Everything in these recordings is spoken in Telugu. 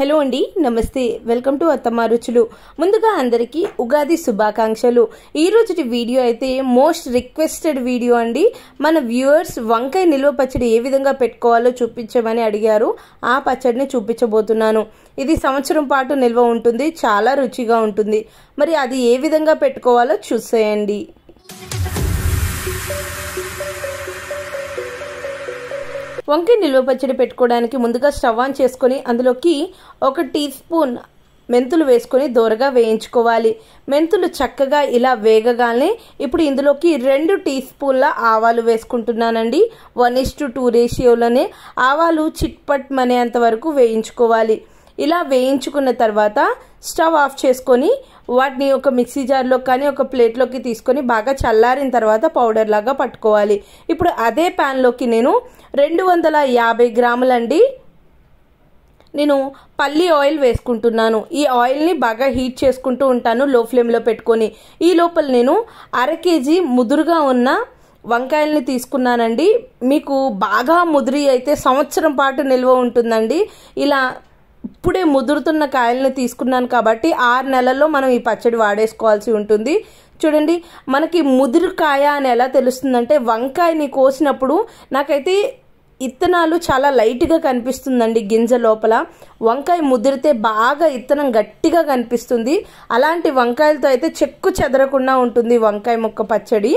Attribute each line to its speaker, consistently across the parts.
Speaker 1: హలో అండి నమస్తే వెల్కమ్ టు అత్తమ్మ రుచులు ముందుగా అందరికీ ఉగాది శుభాకాంక్షలు ఈరోజుటి వీడియో అయితే మోస్ట్ రిక్వెస్టెడ్ వీడియో అండి మన వ్యూవర్స్ వంకాయ నిల్వ పచ్చడి ఏ విధంగా పెట్టుకోవాలో చూపించమని అడిగారు ఆ పచ్చడిని చూపించబోతున్నాను ఇది సంవత్సరం పాటు నిల్వ ఉంటుంది చాలా రుచిగా ఉంటుంది మరి అది ఏ విధంగా పెట్టుకోవాలో చూసేయండి వంకాయ నిల్వ పచ్చడి పెట్టుకోవడానికి ముందుగా స్టవ్ ఆన్ చేసుకొని అందులోకి ఒక టీ స్పూన్ మెంతులు వేసుకొని దోరగా వేయించుకోవాలి మెంతులు చక్కగా ఇలా వేగగానే ఇప్పుడు ఇందులోకి రెండు టీ స్పూన్ల ఆవాలు వేసుకుంటున్నానండి వన్ ఇస్ టు టూ రేషియోలోనే ఆవాలు చిట్పట్ మనేంత వరకు వేయించుకోవాలి ఇలా వేయించుకున్న తర్వాత స్టవ్ ఆఫ్ చేసుకొని వాటిని ఒక మిక్సీ జార్లో కానీ ఒక ప్లేట్లోకి తీసుకొని బాగా చల్లారిన తర్వాత పౌడర్ లాగా పట్టుకోవాలి ఇప్పుడు అదే ప్యాన్లోకి నేను రెండు వందల యాభై గ్రాములండి నేను పల్లి ఆయిల్ వేసుకుంటున్నాను ఈ ఆయిల్ని బాగా హీట్ చేసుకుంటూ ఉంటాను లో ఫ్లేమ్లో పెట్టుకొని ఈ లోపల నేను అర కేజీ ముదురుగా ఉన్న వంకాయల్ని తీసుకున్నానండి మీకు బాగా ముదిరి అయితే సంవత్సరం పాటు నిల్వ ఉంటుందండి ఇలా ఇప్పుడే ముదురుతున్న కాయలను తీసుకున్నాను కాబట్టి ఆరు నెలల్లో మనం ఈ పచ్చడి వాడేసుకోవాల్సి ఉంటుంది చూడండి మనకి ముదురుకాయ అని ఎలా తెలుస్తుందంటే వంకాయని కోసినప్పుడు నాకైతే ఇత్తనాలు చాలా లైట్గా కనిపిస్తుందండి గింజ లోపల వంకాయ ముదిరితే బాగా ఇత్తనం గట్టిగా కనిపిస్తుంది అలాంటి వంకాయలతో అయితే చెక్కు చెదరకుండా ఉంటుంది వంకాయ మొక్క పచ్చడి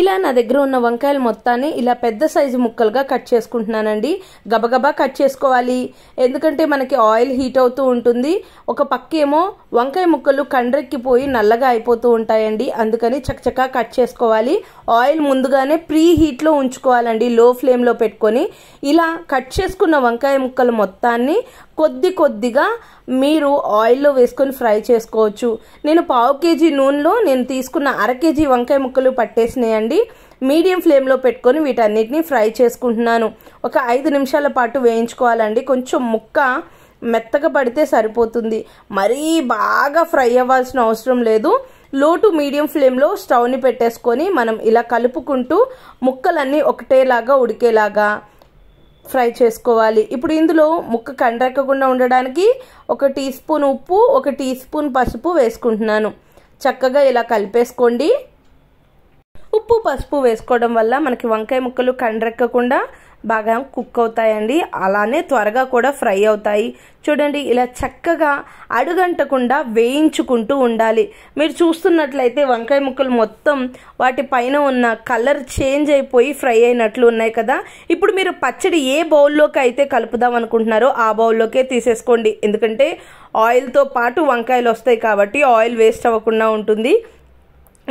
Speaker 1: ఇలా నా దగ్గర ఉన్న వంకాయలు మొత్తాన్ని ఇలా పెద్ద సైజు ముక్కలుగా కట్ చేసుకుంటున్నానండి గబగబా కట్ చేసుకోవాలి ఎందుకంటే మనకి ఆయిల్ హీట్ అవుతూ ఉంటుంది ఒక పక్కేమో వంకాయ ముక్కలు కండ్రెక్కిపోయి నల్లగా అయిపోతూ ఉంటాయండి అందుకని చకచకా కట్ చేసుకోవాలి ఆయిల్ ముందుగానే ప్రీ హీట్లో ఉంచుకోవాలండి లో ఫ్లేమ్లో పెట్టుకొని ఇలా కట్ చేసుకున్న వంకాయ ముక్కలు మొత్తాన్ని కొద్ది కొద్దిగా మీరు ఆయిల్లో వేసుకొని ఫ్రై చేసుకోవచ్చు నేను పావు కేజీ నూనెలో నేను తీసుకున్న అర కేజీ వంకాయ ముక్కలు పట్టేసినాయండి మీడియం ఫ్లేమ్లో పెట్టుకొని వీటన్నిటిని ఫ్రై చేసుకుంటున్నాను ఒక ఐదు నిమిషాల పాటు వేయించుకోవాలండి కొంచెం ముక్క మెత్తగా పడితే సరిపోతుంది మరీ బాగా ఫ్రై అవ్వాల్సిన అవసరం లేదు లో టు మీడియం ఫ్లేమ్లో స్టవ్ని పెట్టేసుకొని మనం ఇలా కలుపుకుంటూ ముక్కలన్నీ ఒకటేలాగా ఉడికేలాగా ఫ్రై చేసుకోవాలి ఇప్పుడు ఇందులో ముక్క కండ్రెక్కకుండా ఉండడానికి ఒక టీ స్పూన్ ఉప్పు ఒక టీ స్పూన్ పసుపు వేసుకుంటున్నాను చక్కగా ఇలా కలిపేసుకోండి ఉప్పు పసుపు వేసుకోవడం వల్ల మనకి వంకాయ ముక్కలు కండ్రెక్కకుండా బాగా కుక్ అవుతాయండి అలానే త్వరగా కూడా ఫ్రై అవుతాయి చూడండి ఇలా చక్కగా అడుగంటకుండా వేయించుకుంటూ ఉండాలి మీరు చూస్తున్నట్లయితే వంకాయ ముక్కలు మొత్తం వాటి పైన ఉన్న కలర్ చేంజ్ అయిపోయి ఫ్రై అయినట్లు ఉన్నాయి కదా ఇప్పుడు మీరు పచ్చడి ఏ బౌల్లోకి అయితే కలుపుదాం అనుకుంటున్నారో ఆ బౌల్లోకే తీసేసుకోండి ఎందుకంటే ఆయిల్తో పాటు వంకాయలు వస్తాయి కాబట్టి ఆయిల్ వేస్ట్ అవ్వకుండా ఉంటుంది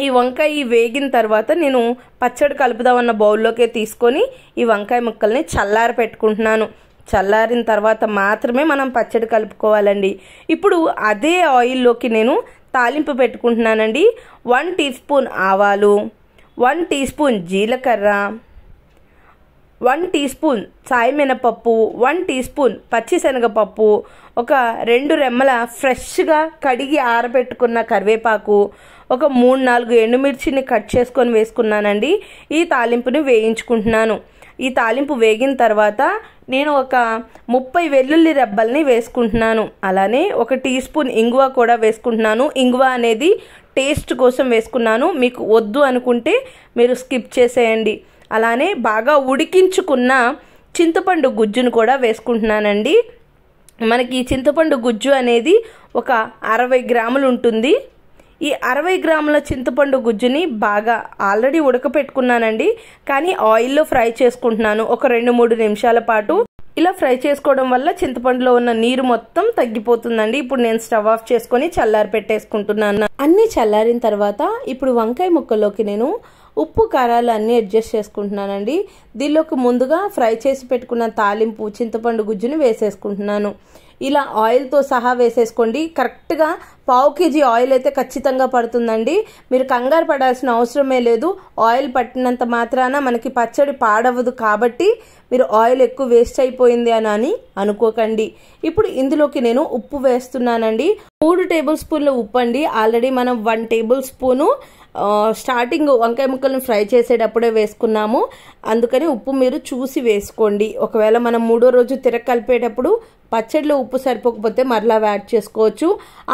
Speaker 1: ఈ వంకాయ వేగిన తర్వాత నేను పచ్చడి కలుపుదామన్న బౌల్లోకే తీసుకొని ఈ వంకాయ ముక్కల్ని చల్లారి పెట్టుకుంటున్నాను చల్లారిన తర్వాత మాత్రమే మనం పచ్చడి కలుపుకోవాలండి ఇప్పుడు అదే ఆయిల్లోకి నేను తాలింపు పెట్టుకుంటున్నానండి వన్ టీ స్పూన్ ఆవాలు వన్ టీ స్పూన్ జీలకర్ర వన్ టీ స్పూన్ సాయి మినపప్పు వన్ టీ స్పూన్ పచ్చిశనగపప్పు ఒక రెండు రెమ్మల ఫ్రెష్గా కడిగి ఆరబెట్టుకున్న కరివేపాకు ఒక మూడు నాలుగు ఎండుమిర్చిని కట్ చేసుకొని వేసుకున్నానండి ఈ తాలింపుని వేయించుకుంటున్నాను ఈ తాలింపు వేగిన తర్వాత నేను ఒక ముప్పై వెల్లుల్లి రెబ్బల్ని వేసుకుంటున్నాను అలానే ఒక టీ స్పూన్ ఇంగువ కూడా వేసుకుంటున్నాను ఇంగువ అనేది టేస్ట్ కోసం వేసుకున్నాను మీకు వద్దు అనుకుంటే మీరు స్కిప్ చేసేయండి అలానే బాగా ఉడికించుకున్న చింతపండు గుజ్జును కూడా వేసుకుంటున్నానండి మనకి చింతపండు గుజ్జు అనేది ఒక అరవై గ్రాములు ఉంటుంది ఈ అరవై గ్రాముల చింతపండు గుజ్జుని బాగా ఆల్రెడీ ఉడకపెట్టుకున్నానండి కానీ ఆయిల్లో ఫ్రై చేసుకుంటున్నాను ఒక రెండు మూడు నిమిషాల పాటు ఇలా ఫ్రై చేసుకోవడం వల్ల చింతపండులో ఉన్న నీరు మొత్తం తగ్గిపోతుందండి ఇప్పుడు నేను స్టవ్ ఆఫ్ చేసుకొని చల్లారి పెట్టేసుకుంటున్నాను అన్నీ చల్లారిన తర్వాత ఇప్పుడు వంకాయ ముక్కలోకి నేను ఉప్పు కారాలు అన్నీ అడ్జస్ట్ చేసుకుంటున్నానండి దీనిలోకి ముందుగా ఫ్రై చేసి పెట్టుకున్న తాలింపు చింతపండు గుజ్జుని వేసేసుకుంటున్నాను ఇలా ఆయిల్తో సహా వేసేసుకోండి కరెక్ట్గా పావు కేజీ ఆయిల్ అయితే ఖచ్చితంగా పడుతుందండి మీరు కంగారు పడాల్సిన అవసరమే లేదు ఆయిల్ పట్టినంత మాత్రాన మనకి పచ్చడి పాడవదు కాబట్టి మీరు ఆయిల్ ఎక్కువ వేస్ట్ అయిపోయింది అని అనుకోకండి ఇప్పుడు ఇందులోకి నేను ఉప్పు వేస్తున్నానండి మూడు టేబుల్ స్పూన్ల ఉప్పు అండి ఆల్రెడీ మనం వన్ టేబుల్ స్పూను స్టార్టింగ్ వంకాయ ముక్కలను ఫ్రై చేసేటప్పుడే వేసుకున్నాము అందుకని ఉప్పు మీరు చూసి వేసుకోండి ఒకవేళ మనం మూడో రోజు తిరగ కలిపేటప్పుడు పచ్చడిలో ఉప్పు సరిపోకపోతే మరలా యాడ్ చేసుకోవచ్చు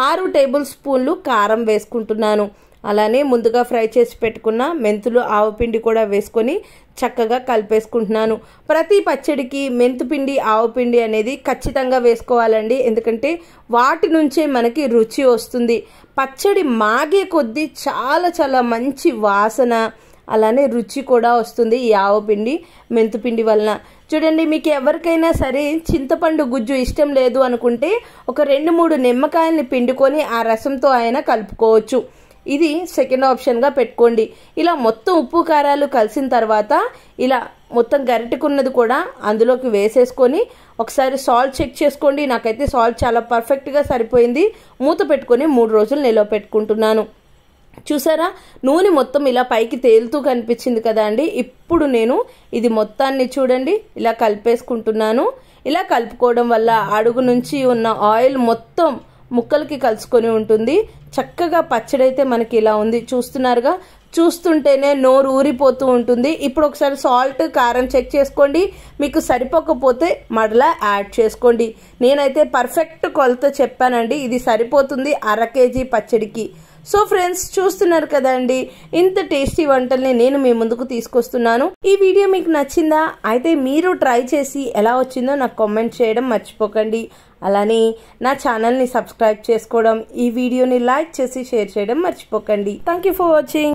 Speaker 1: ఆరు టేబుల్ స్పూన్లు కారం వేసుకుంటున్నాను అలానే ముందుగా ఫ్రై చేసి పెట్టుకున్న మెంతులు ఆవపిండి కూడా వేసుకొని చక్కగా కలిపేసుకుంటున్నాను ప్రతి పచ్చడికి మెంతుపిండి ఆవపిండి అనేది ఖచ్చితంగా వేసుకోవాలండి ఎందుకంటే వాటి నుంచే మనకి రుచి వస్తుంది పచ్చడి మాగే కొద్దీ చాలా చాలా మంచి వాసన అలానే రుచి కూడా వస్తుంది ఈ ఆవపిండి మెంతిపిండి వలన చూడండి మీకు ఎవరికైనా సరే చింతపండు గుజ్జు ఇష్టం లేదు అనుకుంటే ఒక రెండు మూడు నిమ్మకాయల్ని పిండుకొని ఆ రసంతో ఆయన కలుపుకోవచ్చు ఇది సెకండ్ ఆప్షన్గా పెట్టుకోండి ఇలా మొత్తం ఉప్పు కారాలు కలిసిన తర్వాత ఇలా మొత్తం గరిటకున్నది కూడా అందులోకి వేసేసుకొని ఒకసారి సాల్ట్ చెక్ చేసుకోండి నాకైతే సాల్ట్ చాలా పర్ఫెక్ట్గా సరిపోయింది మూత పెట్టుకొని మూడు రోజులు నిలవ పెట్టుకుంటున్నాను చూసారా నూనె మొత్తం ఇలా పైకి తేలుతూ కనిపించింది కదా అండి ఇప్పుడు నేను ఇది మొత్తాన్ని చూడండి ఇలా కలిపేసుకుంటున్నాను ఇలా కలుపుకోవడం వల్ల అడుగు నుంచి ఉన్న ఆయిల్ మొత్తం ముక్కలకి కలుసుకొని ఉంటుంది చక్కగా పచ్చడి అయితే మనకి ఇలా ఉంది చూస్తున్నారుగా చూస్తుంటేనే నోరు ఊరిపోతూ ఉంటుంది ఇప్పుడు ఒకసారి సాల్ట్ కారం చెక్ చేసుకోండి మీకు సరిపోకపోతే మరలా యాడ్ చేసుకోండి నేనైతే పర్ఫెక్ట్ కొలత చెప్పానండి ఇది సరిపోతుంది అర కేజీ పచ్చడికి సో ఫ్రెండ్స్ చూస్తున్నారు కదండి ఇంత టేస్టీ వంటల్ని నేను మీ ముందుకు తీసుకొస్తున్నాను ఈ వీడియో మీకు నచ్చిందా అయితే మీరు ట్రై చేసి ఎలా వచ్చిందో నాకు కామెంట్ చేయడం మర్చిపోకండి అలానే నా ఛానల్ని సబ్స్క్రైబ్ చేసుకోవడం ఈ వీడియోని లైక్ చేసి షేర్ చేయడం మర్చిపోకండి థ్యాంక్ ఫర్ వాచింగ్